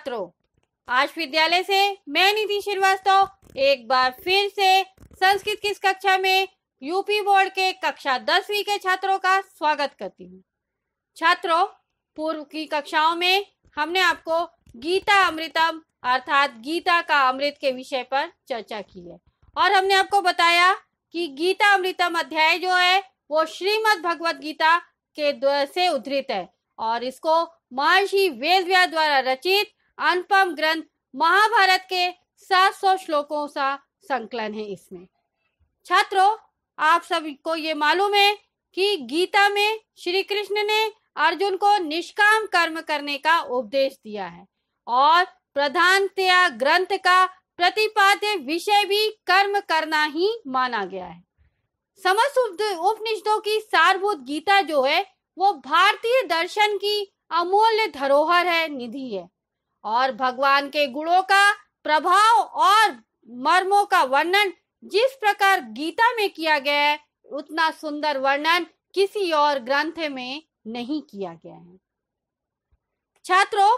छात्रों आज विद्यालय से मैं निधि श्रीवास्तव एक बार फिर से संस्कृत की कक्षा में यूपी बोर्ड के कक्षा दसवीं के छात्रों का स्वागत करती हूँ छात्रों पूर्व की कक्षाओं में हमने आपको गीता अमृतम अर्थात गीता का अमृत के विषय पर चर्चा की है और हमने आपको बताया कि गीता अमृतम अध्याय जो है वो श्रीमद भगवत गीता के से उद्धृत है और इसको महर्षि वेदव्यास द्वारा रचित अनुपम ग्रंथ महाभारत के 700 श्लोकों सा संकलन है इसमें छात्रों आप सभी को ये मालूम है कि गीता में श्री कृष्ण ने अर्जुन को निष्काम कर्म करने का उपदेश दिया है और प्रधानतया ग्रंथ का प्रतिपाद्य विषय भी कर्म करना ही माना गया है समस्त उपनिषदों की सारभूत गीता जो है वो भारतीय दर्शन की अमूल्य धरोहर है निधि है और भगवान के गुणों का प्रभाव और मर्मों का वर्णन जिस प्रकार गीता में किया गया है उतना सुंदर वर्णन किसी और ग्रंथ में नहीं किया गया है छात्रों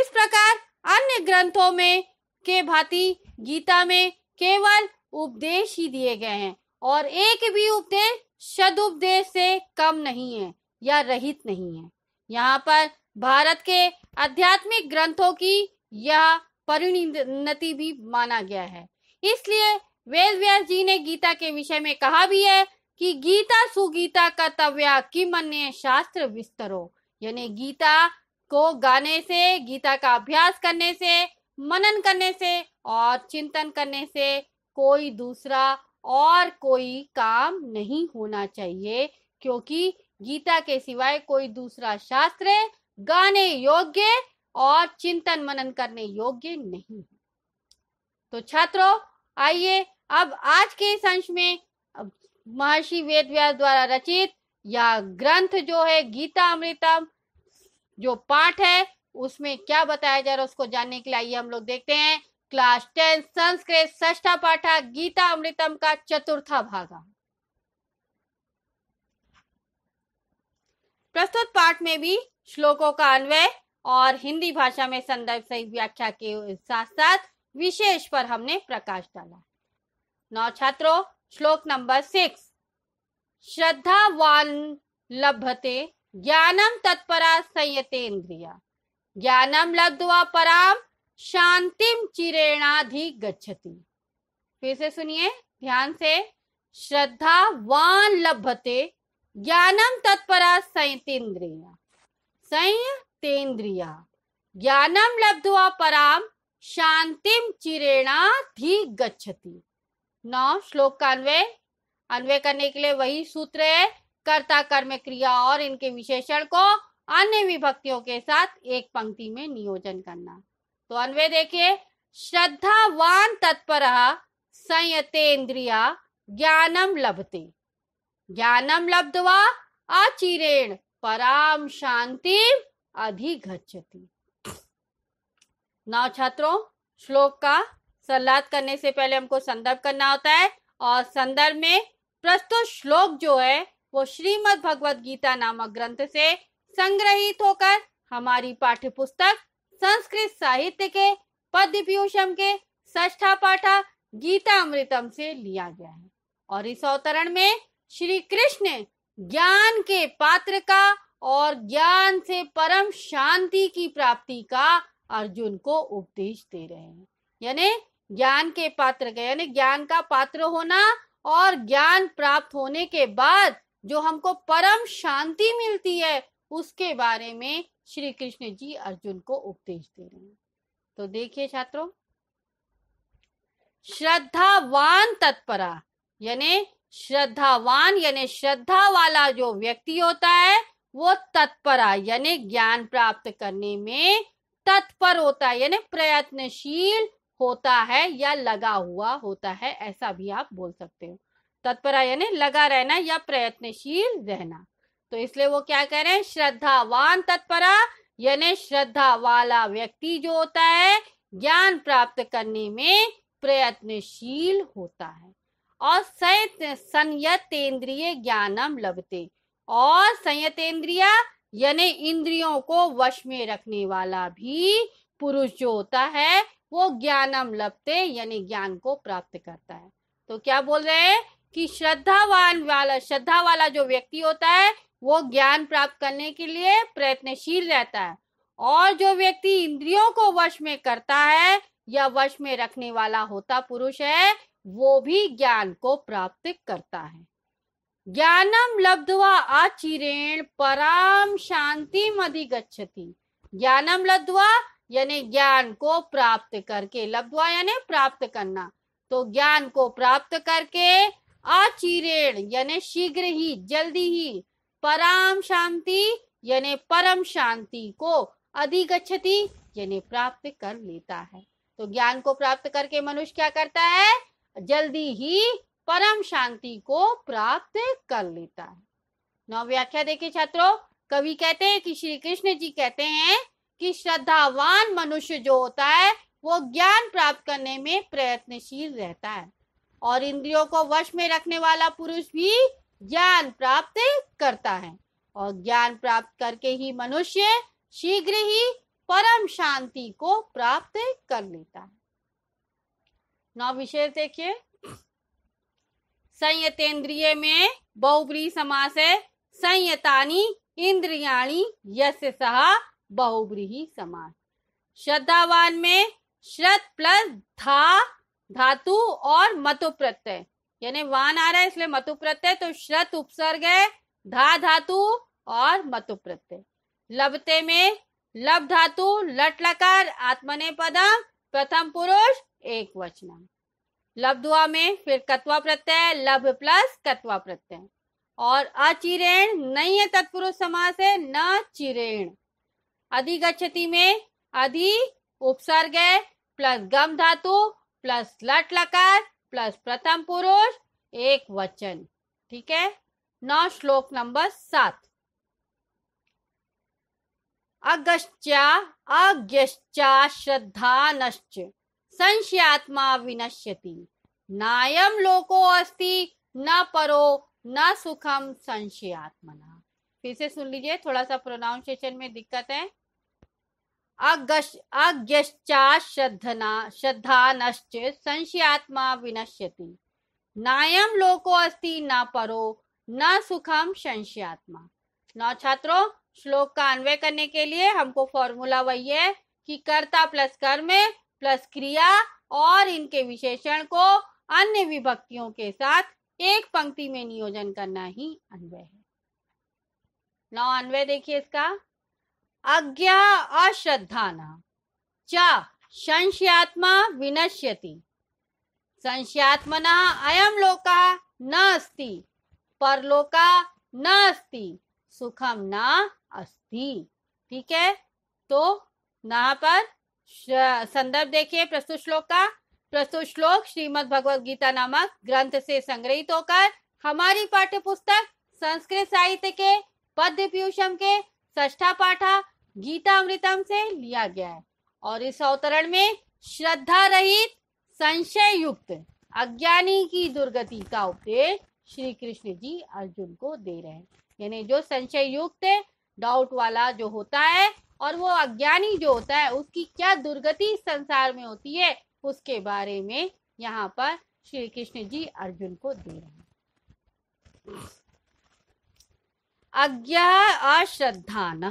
इस प्रकार अन्य ग्रंथों में के भांति गीता में केवल उपदेश ही दिए गए हैं और एक भी उपदेश सदुपदेश से कम नहीं है या रहित नहीं है यहाँ पर भारत के आध्यात्मिक ग्रंथों की यह परिणति भी माना गया है इसलिए वेद व्यास जी ने गीता के विषय में कहा भी है कि गीता सुगीता कर्तव्य की मन शास्त्र विस्तरो यानी गीता को गाने से गीता का अभ्यास करने से मनन करने से और चिंतन करने से कोई दूसरा और कोई काम नहीं होना चाहिए क्योंकि गीता के सिवाय कोई दूसरा शास्त्र गाने योग्य और चिंतन मनन करने योग्य नहीं है तो छात्रों आइए अब आज के इस अंश में महर्षि वेदव्यास द्वारा रचित या ग्रंथ जो है गीता अमृतम जो पाठ है उसमें क्या बताया जा रहा है उसको जानने के लिए आइए हम लोग देखते हैं क्लास टेन संस्कृत ष्ठा पाठा गीता अमृतम का चतुर्था भागा प्रस्तुत पाठ में भी श्लोकों का अन्वय और हिंदी भाषा में संदर्भ सहित व्याख्या के साथ साथ विशेष पर हमने प्रकाश डाला नौ छात्रों श्लोक नंबर सिक्स श्रद्धावान लभते ज्ञानम तत्परा संयतेन्द्रिया ज्ञानम लब्धवा पराम शांतिम चिरेणाधि गच्छति फिर से सुनिए ध्यान से श्रद्धावान लभते ज्ञानम तत्परा संयतेन्द्रिया संयतेन्द्रिया ज्ञानम लब्धवा पराम शांतिम धी गच्छति नौ श्लोक का अन्वय अन्वय करने के लिए वही सूत्र है कर्ता कर्म क्रिया और इनके विशेषण को अन्य विभक्तियों के साथ एक पंक्ति में नियोजन करना तो अन्वय देखिए श्रद्धावान तत्पर संयतेन्द्रिया ज्ञानम लभते ज्ञानम लब्धवा आचिरेण पराम शांति अधिगछति नौ छात्रों श्लोक का सलाद करने से पहले हमको संदर्भ करना होता है और संदर्भ में प्रस्तुत श्लोक जो है वो श्रीमद् भगवत गीता नामक ग्रंथ से संग्रहित होकर हमारी पाठ्य पुस्तक संस्कृत साहित्य के पद्य पीयूषम के ष्ठा पाठा गीता अमृतम से लिया गया है और इस अवतरण में श्री कृष्ण ज्ञान के पात्र का और ज्ञान से परम शांति की प्राप्ति का अर्जुन को उपदेश दे रहे हैं यानी ज्ञान के पात्र का यानी ज्ञान का पात्र होना और ज्ञान प्राप्त होने के बाद जो हमको परम शांति मिलती है उसके बारे में श्री कृष्ण जी अर्जुन को उपदेश दे रहे हैं तो देखिए छात्रों श्रद्धावान तत्परा यानी श्रद्धावान यानी श्रद्धा वाला जो व्यक्ति होता है वो तत्परा यानी ज्ञान प्राप्त करने में तत्पर होता है यानी प्रयत्नशील होता है या लगा हुआ होता है ऐसा भी आप बोल सकते हो तत्परा यानी लगा रहना या प्रयत्नशील रहना तो इसलिए वो क्या कह रहे हैं श्रद्धावान तत्परा यानी श्रद्धा वाला व्यक्ति जो होता है ज्ञान प्राप्त करने में प्रयत्नशील होता है और संयतेंद्रिय ज्ञानम लभते और संयतेंद्रिय यानी इंद्रियों को वश में रखने वाला भी पुरुष जो होता है वो ज्ञानम लभते यानी ज्ञान को प्राप्त करता है तो क्या बोल रहे हैं कि श्रद्धावान वाला श्रद्धा वाला जो व्यक्ति होता है वो ज्ञान प्राप्त करने के लिए प्रयत्नशील रहता है और जो व्यक्ति इंद्रियों को वश में करता है या वश में रखने वाला होता पुरुष है वो भी ज्ञान को प्राप्त करता है ज्ञानम लब्धवा आचिरेण पराम शांति मधि गच्छति ज्ञानम लब्धवा यानी ज्ञान को प्राप्त करके लब्धवा यानी प्राप्त करना तो ज्ञान को प्राप्त करके आचिरेण यानी शीघ्र ही जल्दी ही पराम शांति यानी परम शांति को अधिगछति यानी प्राप्त कर लेता है तो ज्ञान को प्राप्त करके मनुष्य क्या करता है जल्दी ही परम शांति को प्राप्त कर लेता है नौ व्याख्या देखे छात्रों कवि कहते हैं कि श्री कृष्ण जी कहते हैं कि श्रद्धावान मनुष्य जो होता है वो ज्ञान प्राप्त करने में प्रयत्नशील रहता है और इंद्रियों को वश में रखने वाला पुरुष भी ज्ञान प्राप्त करता है और ज्ञान प्राप्त करके ही मनुष्य शीघ्र ही परम शांति को प्राप्त कर लेता है नौ विशेष देखिए संयतेन्द्रिय में बहुब्री समास है संयतानी इंद्रियाणी यस्य सह बहुब्रीही समास श्रद्धावान में श्रद्ध प्लस धा धातु और मतु प्रत्यय यानी वान आ रहा है इसलिए मतु प्रत्यय तो श्रत उपसर्ग है धा धातु और मतु प्रत्यय लबते में लब धातु लट लकार आत्मने पदम प्रथम पुरुष एक वचन लब दुआ में फिर कत्वा प्रत्यय लभ प्लस कत्वा प्रत्यय और अचिरेण नहीं है तत्पुरुष समास है न चिरेण अधिगछति में अधि उपसर्ग है प्लस गम धातु प्लस लट लकार प्लस प्रथम पुरुष एक वचन ठीक है नौ श्लोक नंबर सात अगश्चा श्रद्धा श्रद्धानश्च संशयात्मा विनश्यति नायम लोको अस्ति न परो न सुखम संशयात्मना फिर से सुन लीजिए थोड़ा सा प्रोनाउंसिएशन में दिक्कत है अज्ञश्चा श्रद्धना संशयात्मा विनश्यति नायम लोको अस्ति न परो न सुखम संशयात्मा नौ छात्रों श्लोक का अन्वय करने के लिए हमको फॉर्मूला वही है कि कर्ता प्लस कर्म प्लस क्रिया और इनके विशेषण को अन्य विभक्तियों के साथ एक पंक्ति में नियोजन करना ही अन्वय है नौ अन्वय देखिए इसका अज्ञा अश्रद्धाना च संशयात्मा विनश्यति संशयात्मना अयम लोका न अस्ति परलोका न अस्ति सुखम न अस्ति ठीक है तो ना पर संदर्भ देखिए प्रस्तुत श्लोक का प्रस्तुत श्लोक श्रीमद भगवद गीता नामक ग्रंथ से संग्रहित होकर हमारी पाठ्य पुस्तक संस्कृत साहित्य के पद्य पीयूषम के ष्ठा पाठा गीता अमृतम से लिया गया है और इस अवतरण में श्रद्धा रहित संशय युक्त अज्ञानी की दुर्गति का उपदेश श्री कृष्ण जी अर्जुन को दे रहे हैं यानी जो संशय युक्त डाउट वाला जो होता है और वो अज्ञानी जो होता है उसकी क्या दुर्गति संसार में होती है उसके बारे में यहाँ पर श्री कृष्ण जी अर्जुन को दे रहे हैं अज्ञा अश्रद्धान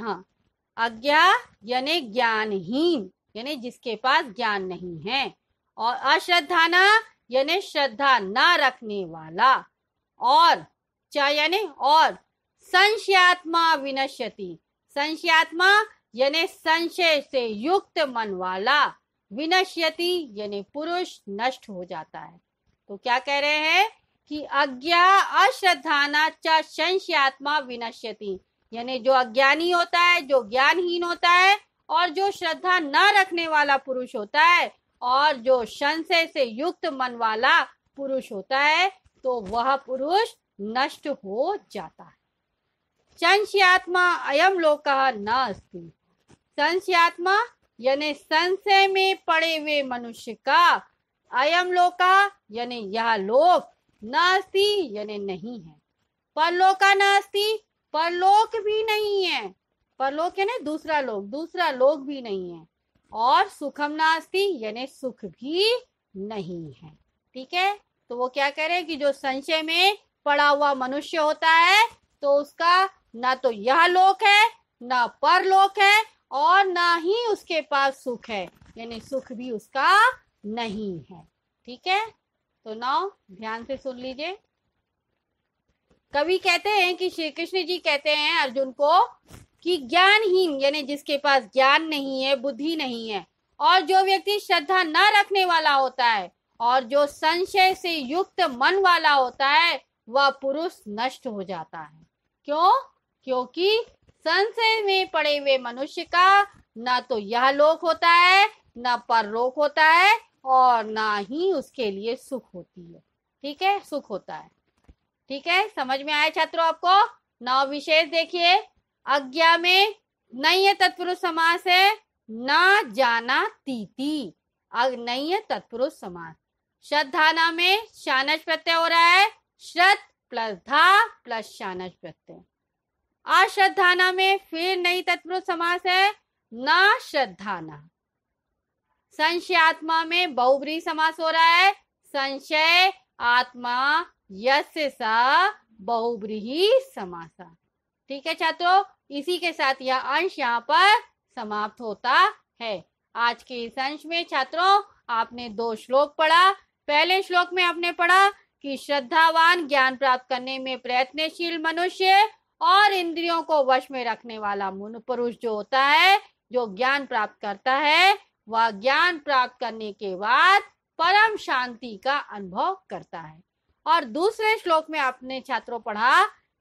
अज्ञा यानी ज्ञानहीन यानी जिसके पास ज्ञान नहीं है और अश्रद्धाना यानी श्रद्धा ना रखने वाला और चाहे यानी और संशयात्मा विनश्यति संशयात्मा यानी संशय से युक्त मन वाला विनश्यति यानी पुरुष नष्ट हो जाता है तो क्या कह रहे हैं कि अज्ञा अश्रद्धाना च संशयात्मा विनश्यति यानी जो अज्ञानी होता है जो ज्ञानहीन होता है और जो श्रद्धा न रखने वाला पुरुष होता है और जो संशय से युक्त मन वाला पुरुष होता है तो वह पुरुष नष्ट हो जाता है संशयात्मा अयम लोक न अस्ती संशयात्मा यानी संशय में पड़े हुए मनुष्य का अयम लोका यानी यह लोक नास्ती यानी नहीं है परलोका नास्ती परलोक भी नहीं है परलोक यानी दूसरा लोक दूसरा लोक भी नहीं है और सुखम नास्ती यानी सुख भी नहीं है ठीक है तो वो क्या करे कि जो संशय में पड़ा हुआ मनुष्य होता है तो उसका ना तो यह लोक है ना परलोक है और ना ही उसके पास सुख है यानी सुख भी उसका नहीं है ठीक है तो नाउ ध्यान से सुन लीजिए कवि कहते हैं कि श्री कृष्ण जी कहते हैं अर्जुन को कि ज्ञानहीन यानी जिसके पास ज्ञान नहीं है बुद्धि नहीं है और जो व्यक्ति श्रद्धा न रखने वाला होता है और जो संशय से युक्त मन वाला होता है वह पुरुष नष्ट हो जाता है क्यों क्योंकि संशय में पड़े हुए मनुष्य का ना तो यह लोक होता है ना परलोक होता है और ना ही उसके लिए सुख होती है ठीक है सुख होता है ठीक है समझ में आया छात्रों आपको नौ विशेष देखिए अज्ञा में है तत्पुरुष समास है ना जाना तीति है तत्पुरुष समास श्रद्धाना में शानज प्रत्यय हो रहा है श्रद्ध प्लस धा प्लस शानज प्रत्यय अश्रद्धाना में फिर नई तत्पुरुष समास है न श्रद्धाना संशय आत्मा में बहुब्री समास हो रहा है संशय आत्मा यस्य सा बहुब्रीही समासा ठीक है छात्रों इसी के साथ यह अंश यहाँ पर समाप्त होता है आज के इस अंश में छात्रों आपने दो श्लोक पढ़ा पहले श्लोक में आपने पढ़ा कि श्रद्धावान ज्ञान प्राप्त करने में प्रयत्नशील मनुष्य और इंद्रियों को वश में रखने वाला मुन पुरुष जो होता है जो ज्ञान प्राप्त करता है वह ज्ञान प्राप्त करने के बाद परम शांति का अनुभव करता है और दूसरे श्लोक में आपने छात्रों पढ़ा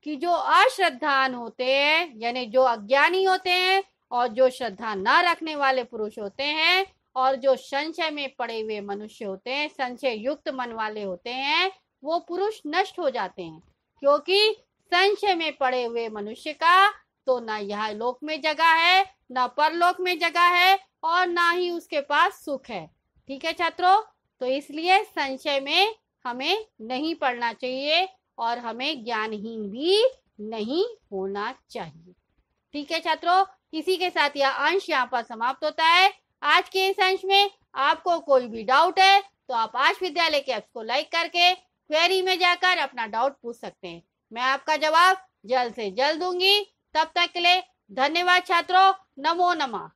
कि जो अश्रद्धान होते हैं यानी जो अज्ञानी होते हैं और जो श्रद्धा न रखने वाले पुरुष होते हैं और जो संशय में पड़े हुए मनुष्य होते हैं संशय युक्त मन वाले होते हैं वो पुरुष नष्ट हो जाते हैं क्योंकि संशय में पड़े हुए मनुष्य का तो ना यह लोक में जगह है न परलोक में जगह है और ना ही उसके पास सुख है ठीक है छात्रों तो इसलिए संशय में हमें नहीं पढ़ना चाहिए और हमें ज्ञानहीन भी नहीं होना चाहिए ठीक है छात्रों इसी के साथ यह अंश यहाँ पर समाप्त होता है आज के इस अंश में आपको कोई भी डाउट है तो आप आज विद्यालय के ऐप्स को लाइक करके क्वेरी में जाकर अपना डाउट पूछ सकते हैं मैं आपका जवाब जल्द से जल्द दूंगी तब तक के लिए धन्यवाद छात्रों नमो नमः